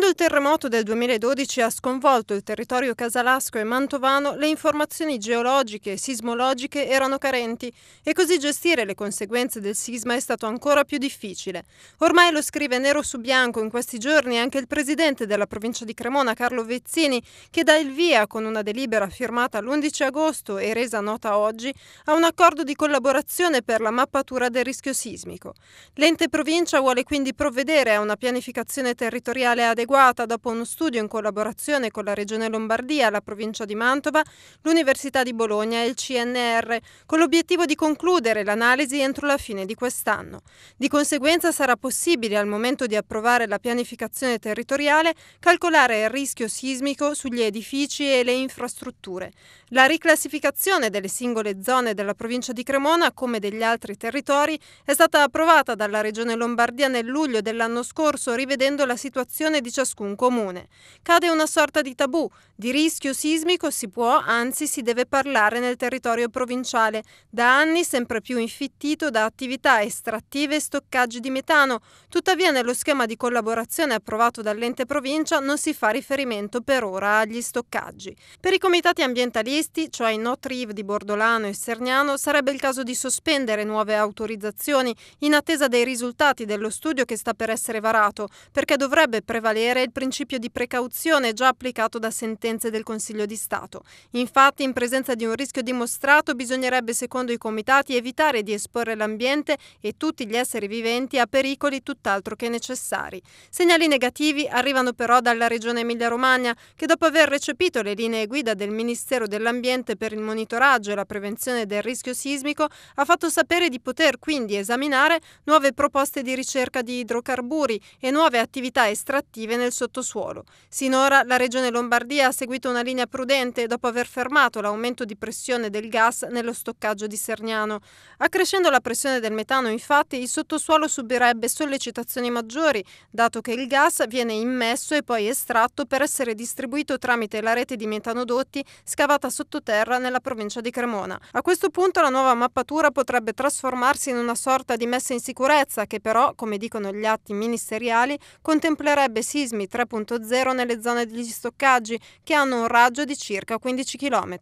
Quando il terremoto del 2012 ha sconvolto il territorio casalasco e mantovano, le informazioni geologiche e sismologiche erano carenti e così gestire le conseguenze del sisma è stato ancora più difficile. Ormai lo scrive nero su bianco in questi giorni anche il presidente della provincia di Cremona, Carlo Vezzini, che dà il via con una delibera firmata l'11 agosto e resa nota oggi a un accordo di collaborazione per la mappatura del rischio sismico. L'ente provincia vuole quindi provvedere a una pianificazione territoriale adeguata adeguata dopo uno studio in collaborazione con la Regione Lombardia, la provincia di Mantova, l'Università di Bologna e il CNR, con l'obiettivo di concludere l'analisi entro la fine di quest'anno. Di conseguenza sarà possibile al momento di approvare la pianificazione territoriale calcolare il rischio sismico sugli edifici e le infrastrutture. La riclassificazione delle singole zone della provincia di Cremona, come degli altri territori, è stata approvata dalla Regione Lombardia nel luglio dell'anno scorso rivedendo la situazione di di ciascun comune. Cade una sorta di tabù, di rischio sismico si può, anzi si deve parlare nel territorio provinciale, da anni sempre più infittito da attività estrattive e stoccaggi di metano, tuttavia nello schema di collaborazione approvato dall'ente provincia non si fa riferimento per ora agli stoccaggi. Per i comitati ambientalisti, cioè i NOTRIV di Bordolano e Serniano, sarebbe il caso di sospendere nuove autorizzazioni in attesa dei risultati dello studio che sta per essere varato, perché dovrebbe prevalere valere il principio di precauzione già applicato da sentenze del Consiglio di Stato. Infatti, in presenza di un rischio dimostrato, bisognerebbe, secondo i comitati, evitare di esporre l'ambiente e tutti gli esseri viventi a pericoli tutt'altro che necessari. Segnali negativi arrivano però dalla Regione Emilia-Romagna, che dopo aver recepito le linee guida del Ministero dell'Ambiente per il monitoraggio e la prevenzione del rischio sismico, ha fatto sapere di poter quindi esaminare nuove proposte di ricerca di idrocarburi e nuove attività estrattive radioattive nel sottosuolo. Sinora la Regione Lombardia ha seguito una linea prudente dopo aver fermato l'aumento di pressione del gas nello stoccaggio di Serniano. Accrescendo la pressione del metano, infatti, il sottosuolo subirebbe sollecitazioni maggiori, dato che il gas viene immesso e poi estratto per essere distribuito tramite la rete di metanodotti scavata sottoterra nella provincia di Cremona. A questo punto la nuova mappatura potrebbe trasformarsi in una sorta di messa in sicurezza che però, come dicono gli atti ministeriali, contemplerebbe sia sismi 3.0 nelle zone degli stoccaggi che hanno un raggio di circa 15 km.